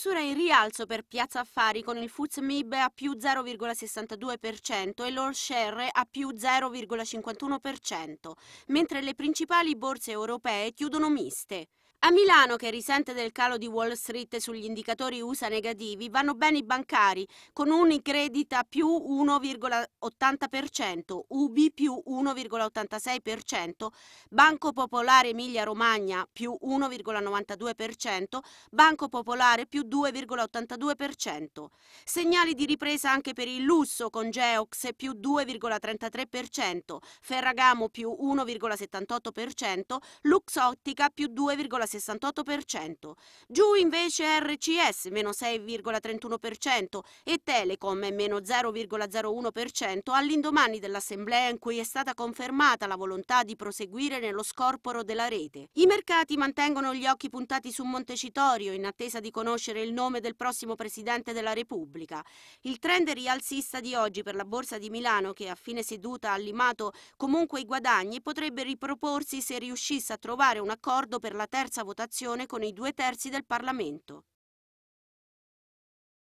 chiusura in rialzo per Piazza Affari con il FUZ MIB a più 0,62% e l'All Share a più 0,51%, mentre le principali borse europee chiudono miste. A Milano, che risente del calo di Wall Street sugli indicatori USA negativi, vanno bene i bancari, con Unicredita più 1,80%, UBI più 1,86%, Banco Popolare Emilia Romagna più 1,92%, Banco Popolare più 2,82%. Segnali di ripresa anche per il lusso, con Geox più 2,33%, Ferragamo più 1,78%, Luxottica più 2,7%. 6,68%. Giù invece RCS, meno 6,31% e Telecom, meno 0,01% all'indomani dell'assemblea in cui è stata confermata la volontà di proseguire nello scorporo della rete. I mercati mantengono gli occhi puntati su Montecitorio in attesa di conoscere il nome del prossimo Presidente della Repubblica. Il trend rialzista di oggi per la Borsa di Milano, che a fine seduta ha limato comunque i guadagni, potrebbe riproporsi se riuscisse a trovare un accordo per la terza terza votazione con i due terzi del Parlamento.